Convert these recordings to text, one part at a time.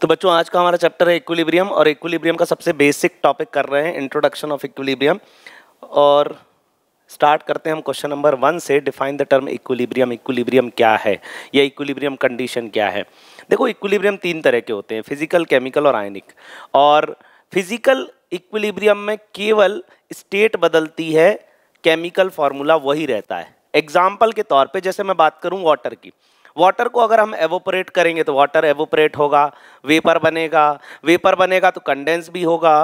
तो बच्चों आज का हमारा चैप्टर है इक्विलिब्रियम और इक्विलिब्रियम का सबसे बेसिक टॉपिक कर रहे हैं इंट्रोडक्शन ऑफ इक्विलिब्रियम और स्टार्ट करते हैं हम क्वेश्चन नंबर वन से define the term equilibrium equilibrium क्या है या इक्विलिब्रियम कंडीशन क्या है देखो इक्विलिब्रियम तीन तरह के होते हैं फिजिकल केमिकल और आयनिक और फिजिकल इक्विलिब्रियम में केवल स्टेट बदलती है केमिकल फार्मूला वही रहता है एग्जाम्पल के तौर पर जैसे मैं बात करूँ वाटर की वाटर को अगर हम एवोपरेट करेंगे तो वाटर एवोपरेट होगा वेपर बनेगा वेपर बनेगा तो कंडेंस भी होगा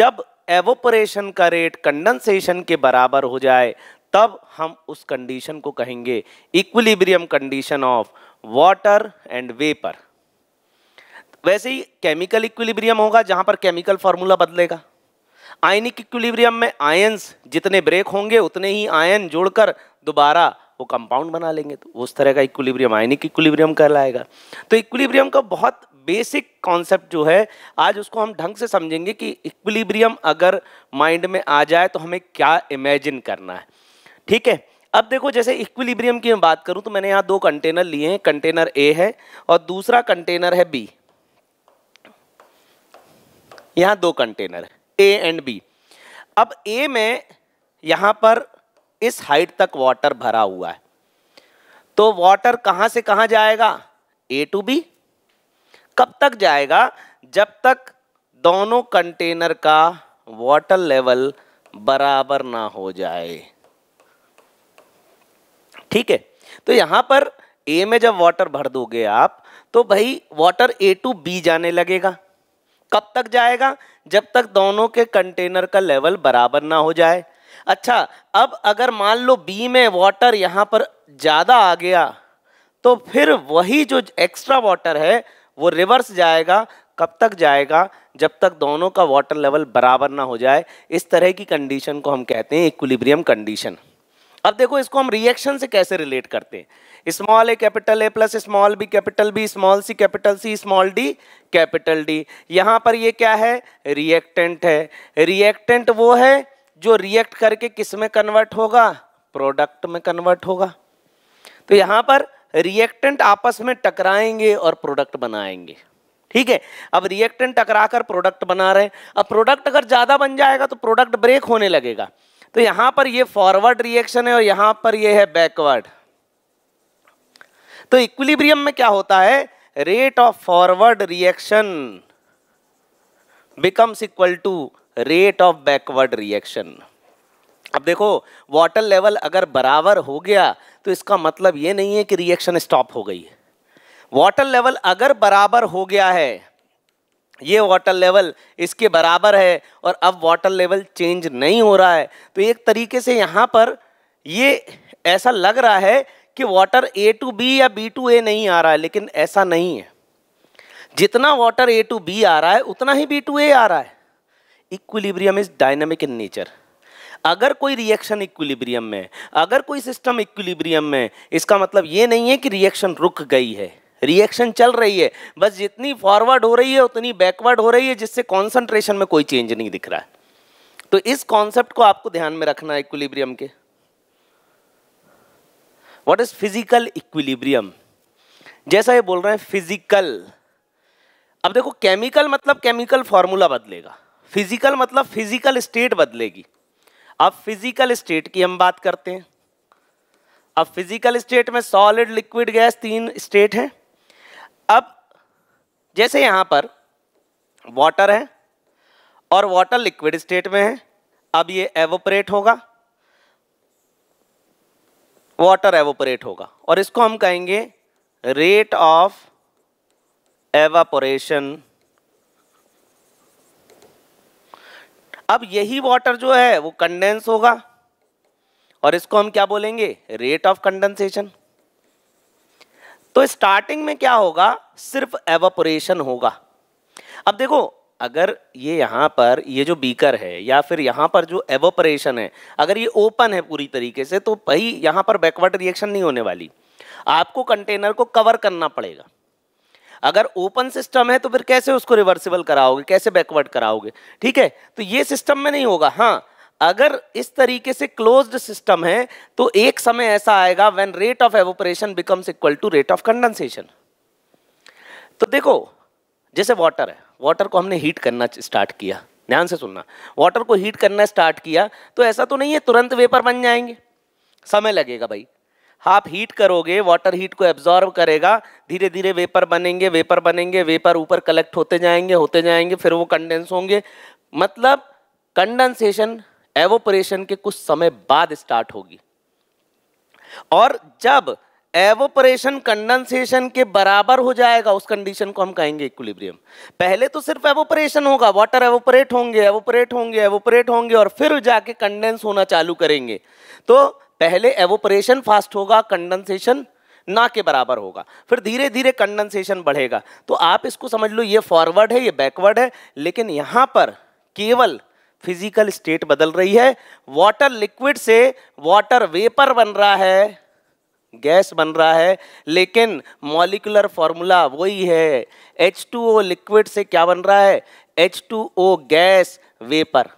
जब एवोपरेशन का रेट कंडेंसेशन के बराबर हो जाए तब हम उस कंडीशन को कहेंगे equilibrium condition of water and vapour वैसे ही केमिकल इक्विलिब्रियम होगा जहां पर केमिकल फॉर्मूला बदलेगा आयनिक इक्विलिब्रियम में आयंस जितने ब्रेक होंगे उतने ही आयन जोड़कर दोबारा वो कंपाउंड बना लेंगे तो उस तरह का इक्विलिब्रियम आयनिक इक्विलिब्रियम कहलाएगा तो इक्विलिब्रियम का बहुत बेसिक कॉन्सेप्ट जो है आज उसको हम ढंग से समझेंगे कि इक्विलिब्रियम अगर माइंड में आ जाए तो हमें क्या इमेजिन करना है ठीक है अब देखो जैसे इक्विलिब्रियम की मैं बात करूं तो मैंने यहां दो कंटेनर लिए हैं कंटेनर ए है और दूसरा कंटेनर है बी यहां दो कंटेनर ए एंड बी अब ए में यहां पर इस हाइट तक वाटर भरा हुआ है तो वाटर कहां से कहां जाएगा ए टू बी कब तक जाएगा जब तक दोनों कंटेनर का वाटर लेवल बराबर ना हो जाए ठीक है तो यहां पर ए में जब वाटर भर दोगे आप तो भाई वाटर ए टू बी जाने लगेगा कब तक जाएगा जब तक दोनों के कंटेनर का लेवल बराबर ना हो जाए अच्छा अब अगर मान लो बी में वाटर यहाँ पर ज़्यादा आ गया तो फिर वही जो एक्स्ट्रा वाटर है वो रिवर्स जाएगा कब तक जाएगा जब तक दोनों का वाटर लेवल बराबर ना हो जाए इस तरह की कंडीशन को हम कहते हैं इक्विलिब्रियम कंडीशन अब देखो इसको हम रिएक्शन से कैसे रिलेट करते हैं small A capital A plus small B capital B small C capital C small D capital D यहाँ पर ये क्या है रिएक्टेंट है रिएक्टेंट वो है जो रिएक्ट करके किस में कन्वर्ट होगा प्रोडक्ट में कन्वर्ट होगा तो यहां पर रिएक्टेंट आपस में टकराएंगे और प्रोडक्ट बनाएंगे ठीक है अब रिएक्टेंट टकराकर प्रोडक्ट बना रहे हैं अब प्रोडक्ट अगर ज़्यादा बन जाएगा तो प्रोडक्ट ब्रेक होने लगेगा तो यहां पर ये फॉरवर्ड रिएक्शन है और यहां पर ये है बैकवर्ड तो इक्विलिब्रियम में क्या होता है rate of forward reaction becomes equal to rate of backward reaction अब देखो वाटर लेवल अगर बराबर हो गया तो इसका मतलब ये नहीं है कि रिएक्शन स्टॉप हो गई वाटर लेवल अगर बराबर हो गया है ये वाटर लेवल इसके बराबर है और अब वाटर लेवल चेंज नहीं हो रहा है तो एक तरीके से यहाँ पर ये ऐसा लग रहा है कि वाटर ए टू बी या बी टू ए नहीं आ रहा है लेकिन ऐसा नहीं है जितना वाटर ए टू बी आ रहा है उतना ही बी टू ए आ रहा है equilibrium is dynamic in nature अगर कोई रिएक्शन इक्विलिब्रियम में अगर कोई सिस्टम इक्विलिब्रियम में इसका मतलब ये नहीं है कि रिएक्शन रुक गई है रिएक्शन चल रही है बस जितनी फॉरवर्ड हो रही है उतनी बैकवर्ड हो रही है जिससे कॉन्सेंट्रेशन में कोई चेंज नहीं दिख रहा है तो इस कॉन्सेप्ट को आपको ध्यान में रखना है इक्विलिब्रियम के व्हाट इज फिजिकल इक्विलिब्रियम जैसा ये बोल रहे हैं फिजिकल अब देखो केमिकल मतलब केमिकल फॉर्मूला बदलेगा फिजिकल मतलब फिजिकल स्टेट बदलेगी अब फिजिकल स्टेट की हम बात करते हैं अब फिजिकल स्टेट में सॉलिड लिक्विड गैस तीन स्टेट हैं अब जैसे यहां पर वाटर है और वाटर लिक्विड स्टेट में है अब ये एवोपरेट होगा वाटर एवोपरेट होगा और इसको हम कहेंगे रेट ऑफ एवापोरेशन अब यही वाटर जो है वो कंडेंस होगा और इसको हम क्या बोलेंगे रेट ऑफ कंडेंसेशन तो स्टार्टिंग में क्या होगा सिर्फ एवोपोरेशन होगा अब देखो अगर ये यहां पर ये जो बीकर है या फिर यहां पर जो एवोपरेशन है अगर ये ओपन है पूरी तरीके से तो भाई यहां पर बैकवर्ड रिएक्शन नहीं होने वाली आपको कंटेनर को कवर करना पड़ेगा अगर ओपन सिस्टम है तो फिर कैसे उसको रिवर्सिबल कराओगे कैसे बैकवर्ड कराओगे ठीक है तो ये सिस्टम में नहीं होगा हाँ अगर इस तरीके से क्लोज्ड सिस्टम है तो एक समय ऐसा आएगा when rate of evaporation becomes equal to rate of condensation तो देखो जैसे वाटर है वाटर को हमने हीट करना स्टार्ट किया ध्यान से सुनना वाटर को हीट करना स्टार्ट किया तो ऐसा तो नहीं है तुरंत वेपर बन जाएंगे समय लगेगा भाई आप हीट करोगे वाटर हीट को एब्जॉर्व करेगा धीरे धीरे वेपर बनेंगे वेपर बनेंगे वेपर ऊपर कलेक्ट होते जाएंगे होते जाएंगे फिर वो कंडेंस होंगे मतलब कंडेंसेशन एवोपरेशन के कुछ समय बाद स्टार्ट होगी और जब एवोपरेशन कंडेंसेशन के बराबर हो जाएगा उस कंडीशन को हम कहेंगे इक्विलिब्रियम पहले तो सिर्फ एवोपरेशन होगा वाटर एवोपरेट होंगे एवोपरेट होंगे एवोपरेट होंगे और फिर जाके कंडेंस होना चालू करेंगे तो पहले एवोपरेशन फास्ट होगा कंडेंसेशन ना के बराबर होगा फिर धीरे धीरे कंडेंसेशन बढ़ेगा तो आप इसको समझ लो ये फॉरवर्ड है ये बैकवर्ड है लेकिन यहाँ पर केवल फिजिकल स्टेट बदल रही है वाटर लिक्विड से वाटर वेपर बन रहा है गैस बन रहा है लेकिन मॉलिकुलर फॉर्मूला वही है H2O लिक्विड से क्या बन रहा है H2O गैस वेपर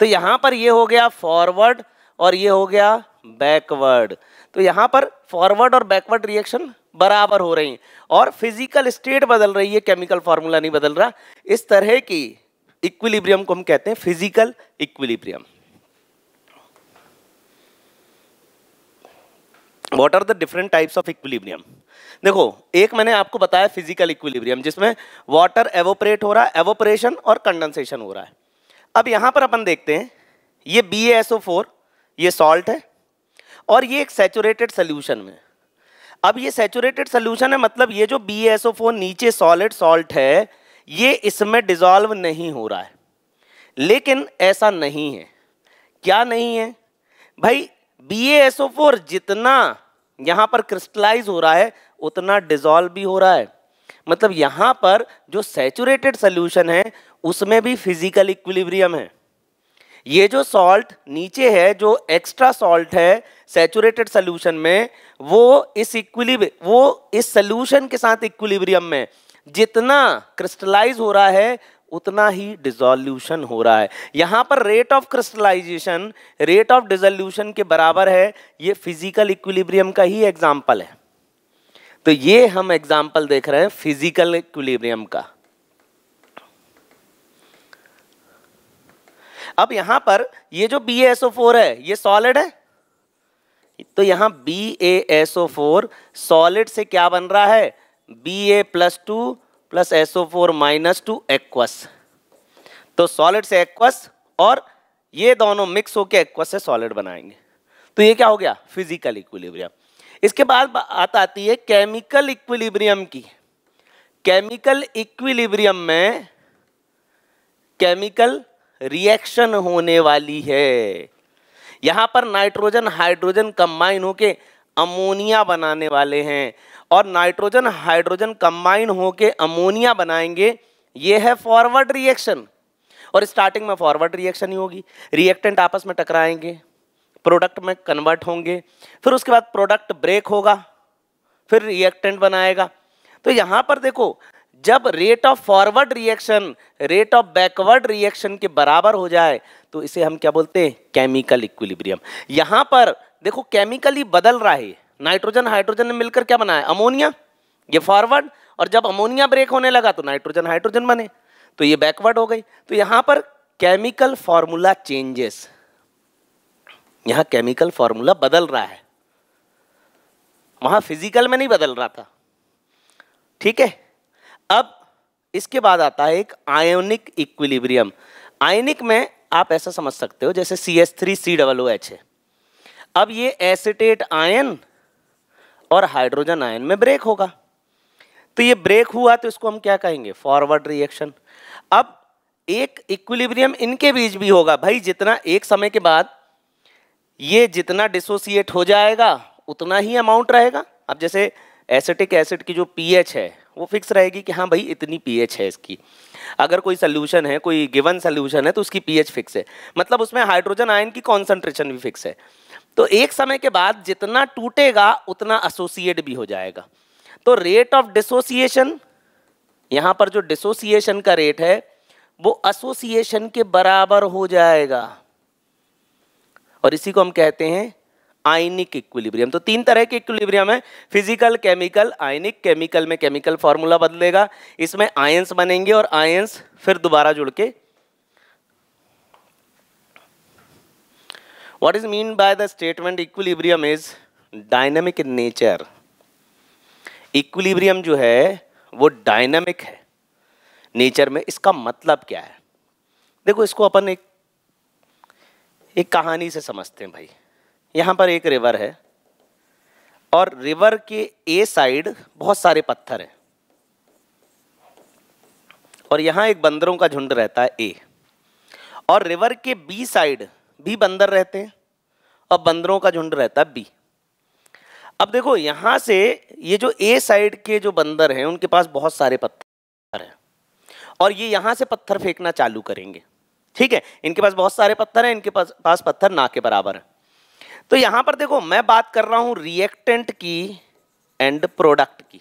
तो यहाँ पर ये हो गया फॉरवर्ड और ये हो गया बैकवर्ड तो यहां पर फॉरवर्ड और बैकवर्ड रिएक्शन बराबर हो रही है और फिजिकल स्टेट बदल रही है केमिकल फॉर्मूला नहीं बदल रहा इस तरह की इक्विलिब्रियम को हम कहते हैं physical equilibrium what are the different types of equilibrium देखो एक मैंने आपको बताया फिजिकल इक्विलिब्रियम जिसमें वाटर एवोपरेट हो रहा है एवोपरेशन और कंडेंसेशन हो रहा है अब यहां पर अपन देखते हैं ये बी ये सॉल्ट है और ये एक सेचूरेटेड सोल्यूशन में अब ये सेचूरेटेड सोल्यूशन है मतलब ये जो बी एस ओ फोर नीचे सॉलिड सॉल्ट है ये इसमें डिजॉल्व नहीं हो रहा है लेकिन ऐसा नहीं है क्या नहीं है भाई बी एस ओ फोर जितना यहाँ पर क्रिस्टलाइज हो रहा है उतना डिजॉल्व भी हो रहा है मतलब यहाँ पर जो सेचूरेटेड सोल्यूशन है उसमें भी फिजिकल इक्विलिब्रियम है ये जो सॉल्ट नीचे है जो एक्स्ट्रा सॉल्ट है सेचुरेटेड सोल्यूशन में वो इस इक्विली वो इस सोल्यूशन के साथ इक्विलिब्रियम में जितना क्रिस्टलाइज हो रहा है उतना ही डिजोल्यूशन हो रहा है यहाँ पर rate of crystallisation rate of dissolution के बराबर है ये फिजिकल इक्विलिब्रियम का ही एग्जाम्पल है तो ये हम एग्जाम्पल देख रहे हैं फिजिकल इक्विलिब्रियम का अब यहां पर ये जो बी एसओ फोर है ये सॉलिड है तो यहां बी एसओ फोर सॉलिड से क्या बन रहा है B A plus two plus SO four minus two aqueous तो सॉलिड से एक्वस और ये दोनों मिक्स होकर एक्वस से सॉलिड बनाएंगे तो ये क्या हो गया फिजिकल इक्विलिब्रियम इसके बाद बात आती है केमिकल इक्विलिब्रियम की केमिकल इक्विलिब्रियम में केमिकल रिएक्शन होने वाली है यहां पर नाइट्रोजन हाइड्रोजन कंबाइन होके अमोनिया बनाने वाले हैं और नाइट्रोजन हाइड्रोजन कंबाइन होके अमोनिया बनाएंगे ये है फॉरवर्ड रिएक्शन और स्टार्टिंग में फॉरवर्ड रिएक्शन ही होगी रिएक्टेंट आपस में टकराएंगे प्रोडक्ट में कन्वर्ट होंगे फिर उसके बाद प्रोडक्ट ब्रेक होगा फिर रिएक्टेंट बनाएगा तो यहां पर देखो जब rate of forward reaction rate of backward reaction के बराबर हो जाए तो इसे हम क्या बोलते हैं केमिकल इक्विलिब्रियम यहां पर देखो केमिकली बदल रहा है नाइट्रोजन हाइड्रोजन ने मिलकर क्या बनाया अमोनिया ये फॉरवर्ड और जब अमोनिया ब्रेक होने लगा तो नाइट्रोजन हाइड्रोजन बने तो ये बैकवर्ड हो गई तो यहां पर केमिकल फॉर्मूला चेंजेस यहां केमिकल फॉर्मूला बदल रहा है वहां फिजिकल में नहीं बदल रहा था ठीक है अब इसके बाद आता है एक आयोनिक इक्विलिब्रियम आयनिक में आप ऐसा समझ सकते हो जैसे C S three C double O H है अब ये एसिटेट आयन और हाइड्रोजन आयन में ब्रेक होगा तो ये ब्रेक हुआ तो इसको हम क्या कहेंगे फॉरवर्ड रिएक्शन अब एक इक्विलिब्रियम इनके बीच भी होगा भाई जितना एक समय के बाद ये जितना डिसोसिएट हो जाएगा उतना ही अमाउंट रहेगा अब जैसे एसिटिक एसिड की जो पीएच है वो फिक्स रहेगी कि हाँ भाई इतनी पीएच है इसकी अगर कोई सोल्यूशन है कोई गिवन सोल्यूशन है तो उसकी पीएच फिक्स है मतलब उसमें हाइड्रोजन आयन की कॉन्सेंट्रेशन भी फिक्स है तो एक समय के बाद जितना टूटेगा उतना एसोसिएट भी हो जाएगा तो रेट ऑफ डिसोसिएशन यहां पर जो डिसोसिएशन का रेट है वो एसोसिएशन के बराबर हो जाएगा और इसी को हम कहते हैं आयनिक इक्विलिब्रियम तो तीन तरह के इक्विलिब्रियम है फिजिकल केमिकल आयनिक केमिकल में केमिकल फॉर्मूला बदलेगा इसमें आयंस बनेंगे और आयंस फिर दोबारा जुड़ के what is mean by the statement equilibrium is dynamic in nature equilibrium जो है वो डायनेमिक है नेचर में इसका मतलब क्या है देखो इसको अपन एक एक कहानी से समझते हैं भाई यहाँ पर एक रिवर है और रिवर के ए साइड बहुत सारे पत्थर हैं और यहाँ एक बंदरों का झुंड रहता है ए और रिवर के बी साइड भी बंदर रहते हैं और बंदरों का झुंड रहता है बी अब देखो यहाँ से ये जो ए साइड के जो बंदर हैं उनके पास बहुत सारे पत्थर हैं और ये यहाँ से पत्थर फेंकना चालू करेंगे ठीक है इनके पास बहुत सारे पत्थर हैं इनके पास पास पत्थर ना के बराबर है तो यहां पर देखो मैं बात कर रहा हूं रिएक्टेंट की एंड प्रोडक्ट की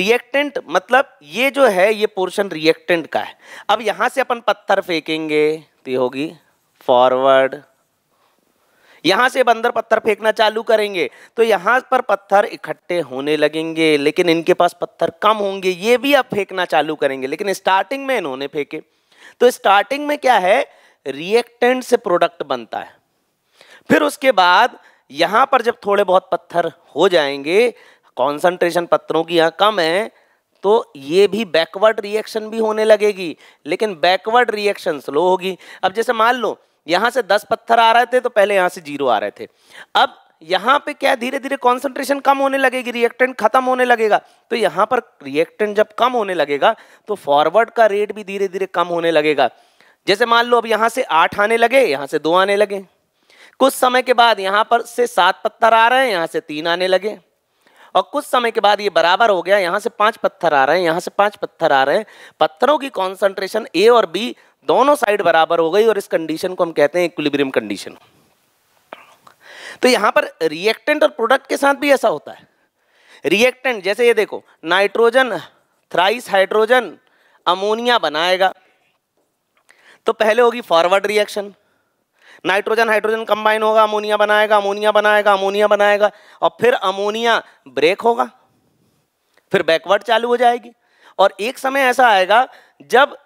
रिएक्टेंट मतलब ये जो है ये पोर्शन रिएक्टेंट का है अब यहां से अपन पत्थर फेंकेंगे तो ये होगी फॉरवर्ड यहां से बंदर पत्थर फेंकना चालू करेंगे तो यहां पर पत्थर इकट्ठे होने लगेंगे लेकिन इनके पास पत्थर कम होंगे ये भी अब फेंकना चालू करेंगे लेकिन स्टार्टिंग में इन्होंने फेंके तो स्टार्टिंग में क्या है रिएक्टेंट से प्रोडक्ट बनता है फिर उसके बाद यहां पर जब थोड़े बहुत पत्थर हो जाएंगे कॉन्सनट्रेशन पत्थरों की यहां कम है तो ये भी बैकवर्ड रिएक्शन भी होने लगेगी लेकिन बैकवर्ड रिएक्शन स्लो होगी अब जैसे मान लो यहां से दस पत्थर आ रहे थे तो पहले यहां से जीरो आ रहे थे अब यहां पे क्या धीरे धीरे कॉन्सेंट्रेशन कम होने लगेगी रिएक्टेंट खत्म होने लगेगा तो यहां पर रिएक्टेंट जब कम होने लगेगा तो फॉरवर्ड का रेट भी धीरे धीरे कम होने लगेगा जैसे मान लो अब यहाँ से आठ आने लगे यहाँ से दो आने लगे कुछ समय के बाद यहाँ पर से सात पत्थर आ रहे हैं यहाँ से तीन आने लगे और कुछ समय के बाद ये बराबर हो गया यहाँ से पांच पत्थर आ रहे हैं यहाँ से पांच पत्थर आ रहे हैं पत्थरों की कॉन्सेंट्रेशन ए और बी दोनों साइड बराबर हो गई और इस कंडीशन को हम कहते हैं इक्विलिब्रियम कंडीशन तो यहाँ पर रिएक्टेंट और प्रोडक्ट के साथ भी ऐसा होता है रिएक्टेंट जैसे ये देखो नाइट्रोजन थ्राइस हाइड्रोजन अमोनिया बनाएगा तो पहले होगी forward reaction nitrogen hydrogen combine होगा अमोनिया बनाएगा अमोनिया बनाएगा अमोनिया बनाएगा और फिर अमोनिया ब्रेक होगा फिर बैकवर्ड चालू हो जाएगी और एक समय ऐसा आएगा जब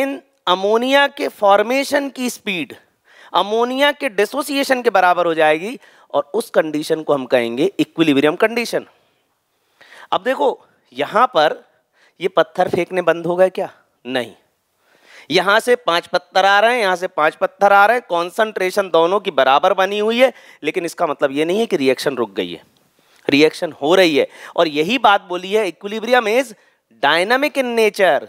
इन अमोनिया के फॉर्मेशन की स्पीड अमोनिया के डिसोसिएशन के बराबर हो जाएगी और उस कंडीशन को हम कहेंगे इक्विलिब्रियम कंडीशन अब देखो यहां पर ये पत्थर फेंकने बंद हो गए क्या नहीं यहां से पांच पत्थर आ रहे हैं यहां से पांच पत्थर आ रहे हैं कॉन्सेंट्रेशन दोनों की बराबर बनी हुई है लेकिन इसका मतलब ये नहीं है कि रिएक्शन रुक गई है रिएक्शन हो रही है और यही बात बोली है equilibrium is dynamic in nature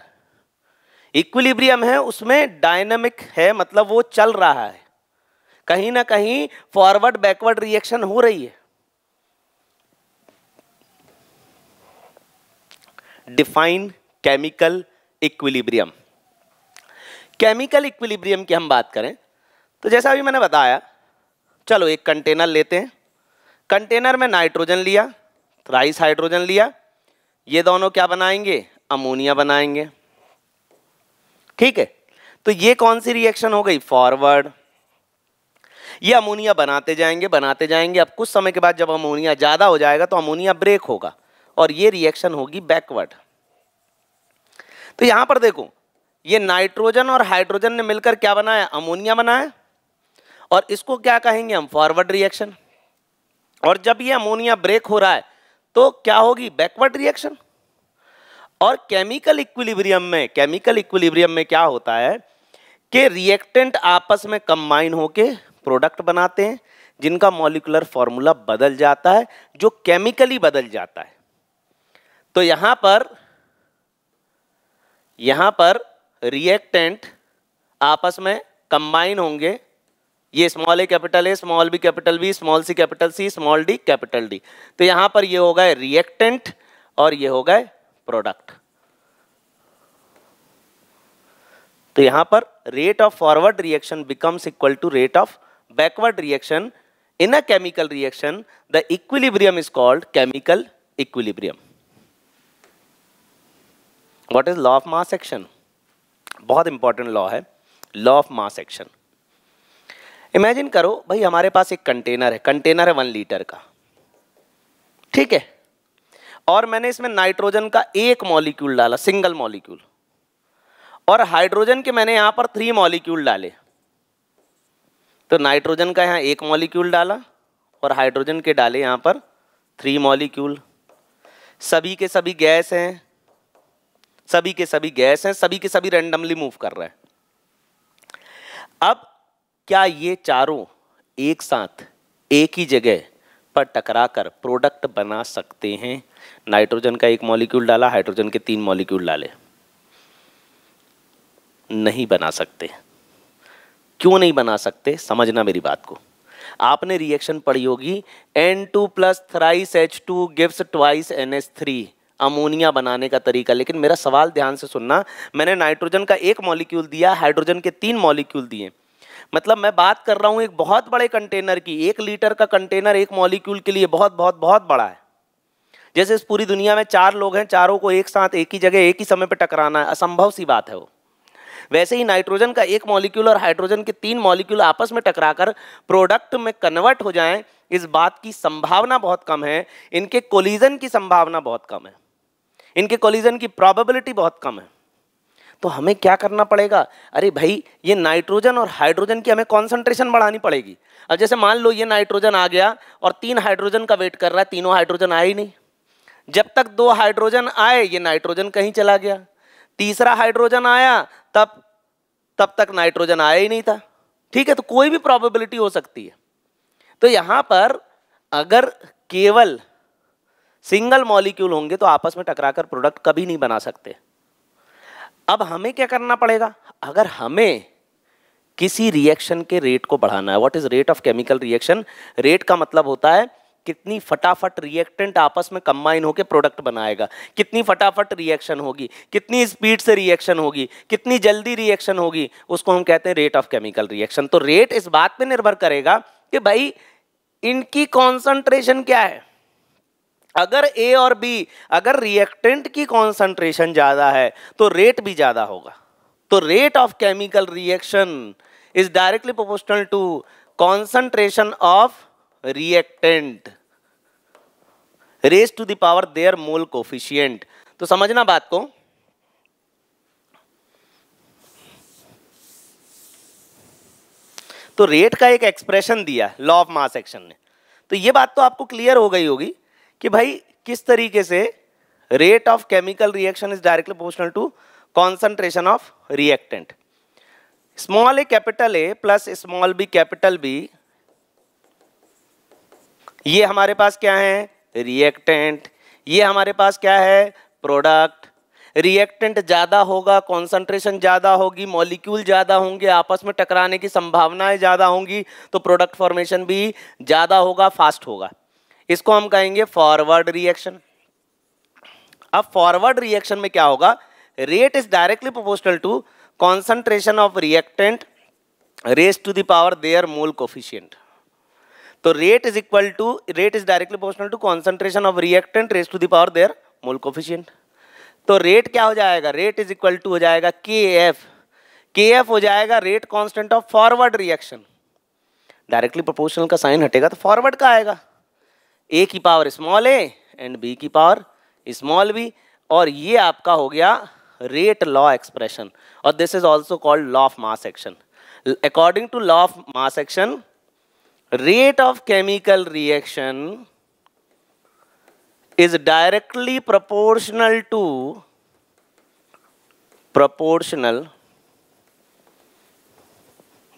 equilibrium है उसमें डायनामिक है मतलब वो चल रहा है कहीं ना कहीं फॉरवर्ड बैकवर्ड रिएक्शन हो रही है define chemical equilibrium chemical equilibrium की हम बात करें तो जैसा अभी मैंने बताया चलो एक कंटेनर लेते हैं कंटेनर में नाइट्रोजन लिया राइस हाइड्रोजन लिया ये दोनों क्या बनाएंगे अमोनिया बनाएंगे ठीक है तो ये कौन सी रिएक्शन हो गई फॉरवर्ड ये अमोनिया बनाते जाएंगे बनाते जाएंगे अब कुछ समय के बाद जब अमोनिया ज़्यादा हो जाएगा तो अमोनिया ब्रेक होगा और ये रिएक्शन होगी बैकवर्ड तो यहां पर देखो ये नाइट्रोजन और हाइड्रोजन ने मिलकर क्या बनाया अमोनिया बनाया और इसको क्या कहेंगे हम फॉरवर्ड रिएक्शन और जब ये अमोनिया ब्रेक हो रहा है तो क्या होगी बैकवर्ड रिएक्शन और केमिकल इक्विलिब्रियम में केमिकल इक्विलिब्रियम में क्या होता है कि रिएक्टेंट आपस में कंबाइन होके प्रोडक्ट बनाते हैं जिनका मॉलिकुलर फॉर्मूला बदल जाता है जो केमिकली बदल जाता है तो यहां पर यहां पर रिएक्टेंट आपस में कंबाइन होंगे ये small A capital A small B capital B small C capital C small D capital D तो यहां पर ये हो गए रिएक्टेंट और ये हो गए प्रोडक्ट तो यहां पर rate of forward reaction becomes equal to rate of backward reaction in a chemical reaction the equilibrium is called chemical equilibrium what is law of mass action बहुत इंपॉर्टेंट लॉ है law of mass action imagine करो भाई हमारे पास एक container है container है one litre का ठीक है और मैंने इसमें नाइट्रोजन का एक मॉलिक्यूल डाला सिंगल मॉलिक्यूल और हाइड्रोजन के मैंने यहां पर थ्री मॉलिक्यूल डाले तो नाइट्रोजन का यहां एक मॉलिक्यूल डाला और हाइड्रोजन के डाले यहां पर थ्री मॉलिक्यूल सभी के सभी गैस हैं सभी के सभी गैस हैं सभी के सभी रैंडमली मूव कर रहे हैं अब क्या ये चारों एक साथ एक ही जगह पर टकराकर प्रोडक्ट बना सकते हैं नाइट्रोजन का एक मॉलिक्यूल डाला हाइड्रोजन के तीन मॉलिक्यूल डाले नहीं बना सकते क्यों नहीं बना सकते समझना मेरी बात को आपने रिएक्शन पढ़ी होगी N2 two plus thrice H two gives twice N S three ammonia बनाने का तरीका लेकिन मेरा सवाल ध्यान से सुनना मैंने नाइट्रोजन का एक मॉलिक्यूल दिया हाइड्रोजन के तीन मॉलिक्यूल दिए मतलब मैं बात कर रहा हूँ एक बहुत बड़े कंटेनर की एक लीटर का कंटेनर एक मॉलिक्यूल के लिए बहुत बहुत बहुत बड़ा है जैसे इस पूरी दुनिया में चार लोग हैं चारों को एक साथ एक ही जगह एक ही समय पर टकराना है असंभव सी बात है वो वैसे ही नाइट्रोजन का एक मॉलिक्यूल और हाइड्रोजन के तीन मॉलिक्यूल आपस में टकराकर प्रोडक्ट में कन्वर्ट हो जाएं इस बात की संभावना बहुत कम है इनके कोलिजन की संभावना बहुत कम है इनके कोलिजन की प्रॉबेबिलिटी बहुत कम है तो हमें क्या करना पड़ेगा अरे भाई ये नाइट्रोजन और हाइड्रोजन की हमें कॉन्सेंट्रेशन बढ़ानी पड़ेगी अब जैसे मान लो ये नाइट्रोजन आ गया और तीन हाइड्रोजन का वेट कर रहा है तीनों हाइड्रोजन आए ही नहीं जब तक दो हाइड्रोजन आए ये नाइट्रोजन कहीं चला गया तीसरा हाइड्रोजन आया तब तब तक नाइट्रोजन आया ही नहीं था ठीक है तो कोई भी प्रॉबिलिटी हो सकती है तो यहां पर अगर केवल सिंगल मॉलिक्यूल होंगे तो आपस में टकराकर प्रोडक्ट कभी नहीं बना सकते अब हमें क्या करना पड़ेगा अगर हमें किसी रिएक्शन के रेट को बढ़ाना है what is rate of chemical reaction rate का मतलब होता है कितनी फटाफट रिएक्टेंट आपस में कंबाइन होकर प्रोडक्ट बनाएगा कितनी फटाफट रिएक्शन होगी कितनी स्पीड से रिएक्शन होगी कितनी जल्दी रिएक्शन होगी उसको हम कहते हैं रेट ऑफ केमिकल रिएक्शन तो रेट इस बात पे निर्भर करेगा कि भाई इनकी कॉन्सेंट्रेशन क्या है अगर ए और बी अगर रिएक्टेंट की कॉन्सेंट्रेशन ज़्यादा है तो रेट भी ज़्यादा होगा तो rate of chemical reaction is directly proportional to concentration of reactant raise to the power their mole coefficient तो समझना बात को तो रेट का एक एक्सप्रेशन दिया लॉ ऑफ मास एक्शन ने तो ये बात तो आपको क्लियर हो गई होगी कि भाई किस तरीके से rate of chemical reaction is directly proportional to concentration of reactant small A capital A plus small B capital B ये हमारे पास क्या है रिएक्टेंट ये हमारे पास क्या है प्रोडक्ट रिएक्टेंट ज़्यादा होगा कॉन्सेंट्रेशन ज़्यादा होगी मॉलिक्यूल ज़्यादा होंगे आपस में टकराने की संभावनाएं ज़्यादा होंगी तो प्रोडक्ट फॉर्मेशन भी ज़्यादा होगा फास्ट होगा इसको हम कहेंगे फॉरवर्ड रिएक्शन अब फॉरवर्ड रिएक्शन में क्या होगा rate is directly proportional to concentration of reactant raise to the power their mole coefficient तो rate is equal to rate is directly proportional to concentration of reactant raise to the power their mole coefficient तो rate क्या हो जाएगा rate is equal to हो जाएगा के F के F हो जाएगा rate constant of forward reaction directly proportional का साइन हटेगा तो फॉरवर्ड का आएगा ए की power small A and B की पावर स्मॉल बी और ये आपका हो गया रेट लॉ एक्सप्रेशन और this is also called law of mass action according to law of mass action rate of chemical reaction is directly proportional to proportional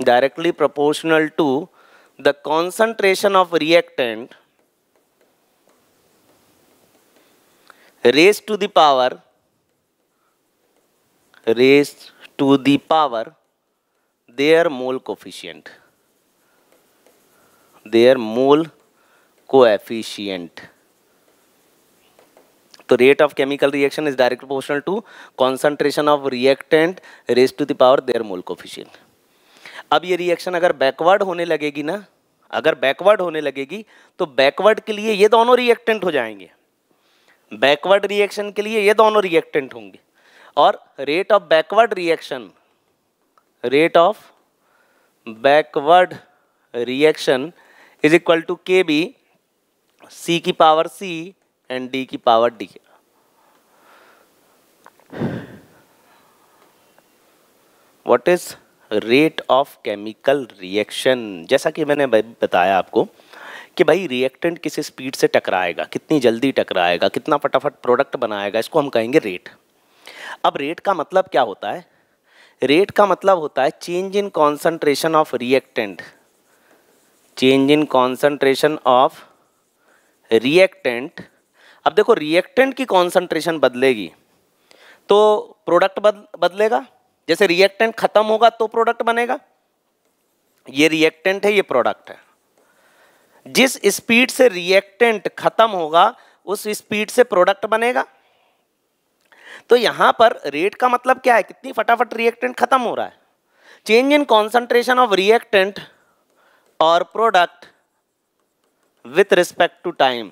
directly proportional to the concentration of reactant raised raise to the power they are mole coefficient they are mole coefficient तो rate of chemical reaction is direct proportional to concentration of reactant raise to the power power their mole coefficient अब ये reaction अगर backward होने लगेगी ना अगर backward होने लगेगी तो बैकवर्ड के लिए ये दोनों रिएक्टेंट हो जाएंगे बैकवर्ड रिएक्शन के लिए ये दोनों रिएक्टेंट होंगे और rate of backward reaction rate of backward reaction is equal to K B C की पावर सी एंड डी की power D what is rate of chemical reaction जैसा कि मैंने बताया आपको कि भाई रिएक्टेंट किस स्पीड से टकराएगा कितनी जल्दी टकराएगा कितना फटाफट प्रोडक्ट बनाएगा इसको हम कहेंगे रेट अब रेट का मतलब क्या होता है रेट का मतलब होता है change in concentration of reactant change in concentration of reactant अब देखो रिएक्टेंट की कॉन्सेंट्रेशन बदलेगी तो प्रोडक्ट बद, बदलेगा जैसे रिएक्टेंट खत्म होगा तो प्रोडक्ट बनेगा ये रिएक्टेंट है ये प्रोडक्ट है जिस स्पीड से रिएक्टेंट खत्म होगा उस स्पीड से प्रोडक्ट बनेगा तो यहां पर रेट का मतलब क्या है कितनी फटाफट रिएक्टेंट खत्म हो रहा है change in concentration of reactant और product with respect to time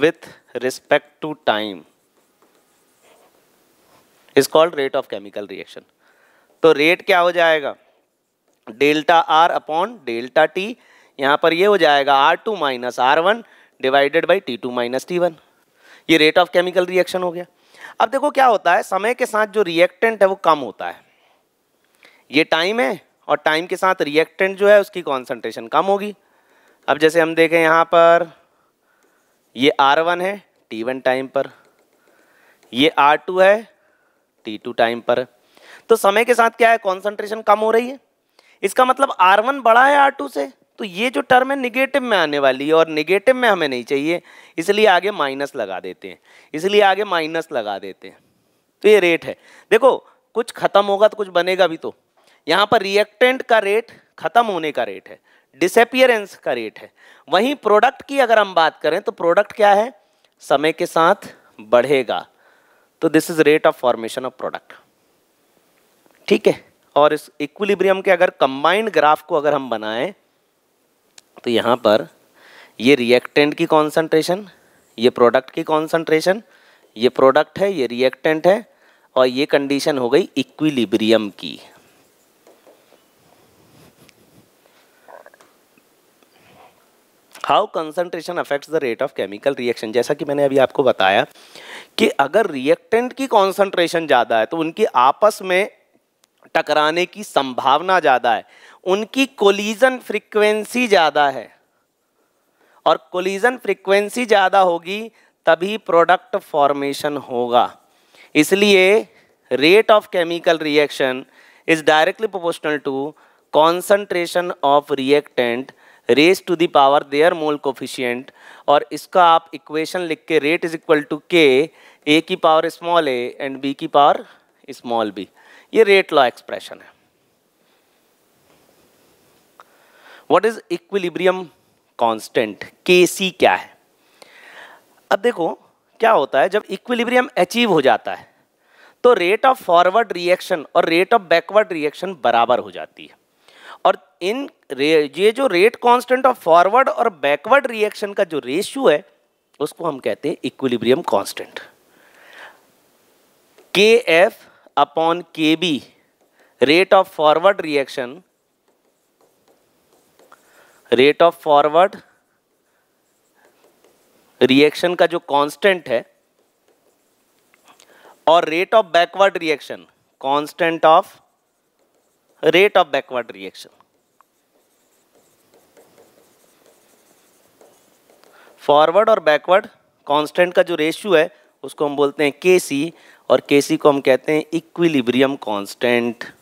with respect to time is called rate of chemical reaction तो रेट क्या हो जाएगा delta R upon delta T यहाँ पर ये हो जाएगा R two minus R one divided by T two minus T one ये रेट ऑफ केमिकल रिएक्शन हो गया अब देखो क्या होता है समय के साथ जो रिएक्टेंट है वो कम होता है ये टाइम है और टाइम के साथ रिएक्टेंट जो है उसकी कॉन्सेंट्रेशन कम होगी अब जैसे हम देखें यहाँ पर ये आर वन है टी वन टाइम पर ये आर टू है टी टू टाइम पर तो समय के साथ क्या है कॉन्सेंट्रेशन कम हो रही है इसका मतलब आर वन बड़ा है आर टू से तो ये जो टर्म है निगेटिव में आने वाली है और निगेटिव में हमें नहीं चाहिए इसलिए आगे माइनस लगा देते हैं इसलिए आगे माइनस लगा देते हैं तो ये रेट है देखो कुछ खत्म होगा तो कुछ बनेगा भी तो यहाँ पर रिएक्टेंट का रेट खत्म होने का रेट है डिसपियरेंस का रेट है वहीं प्रोडक्ट की अगर हम बात करें तो प्रोडक्ट क्या है समय के साथ बढ़ेगा तो this is rate of formation of product ठीक है और इस इक्विलिब्रियम के अगर कंबाइंड ग्राफ को अगर हम बनाएं तो यहाँ पर ये रिएक्टेंट की कॉन्सनट्रेशन ये प्रोडक्ट की कॉन्सनट्रेशन ये प्रोडक्ट है ये रिएक्टेंट है और ये कंडीशन हो गई इक्विलिब्रियम की how concentration affects the rate of chemical reaction जैसा कि मैंने अभी आपको बताया कि अगर रिएक्टेंट की कॉन्सनट्रेशन ज़्यादा है तो उनकी आपस में टकराने की संभावना ज़्यादा है उनकी कोलिजन फ्रीक्वेंसी ज़्यादा है और कोलिजन फ्रीक्वेंसी ज़्यादा होगी तभी प्रोडक्ट फॉर्मेशन होगा इसलिए rate of chemical reaction is directly proportional to concentration of reactant raise to the power their mole coefficient और इसका आप इक्वेशन लिख के rate is equal to K A की power small A and B की power small B ये rate law expression है what is equilibrium constant K क्या है अब देखो क्या होता है जब इक्विलिब्रियम अचीव हो जाता है तो रेट ऑफ फॉरवर्ड रिएक्शन और रेट ऑफ बैकवर्ड रिएक्शन बराबर हो जाती है और इन ये जो रेट कांस्टेंट ऑफ फॉरवर्ड और बैकवर्ड रिएक्शन का जो रेशियो है उसको हम कहते हैं equilibrium constant K F upon K B rate of forward reaction rate of forward reaction का जो कांस्टेंट है और rate of backward reaction constant of rate of backward reaction forward और बैकवर्ड कांस्टेंट का जो रेशियो है उसको हम बोलते हैं के और के को हम कहते हैं इक्विलिब्रियम कांस्टेंट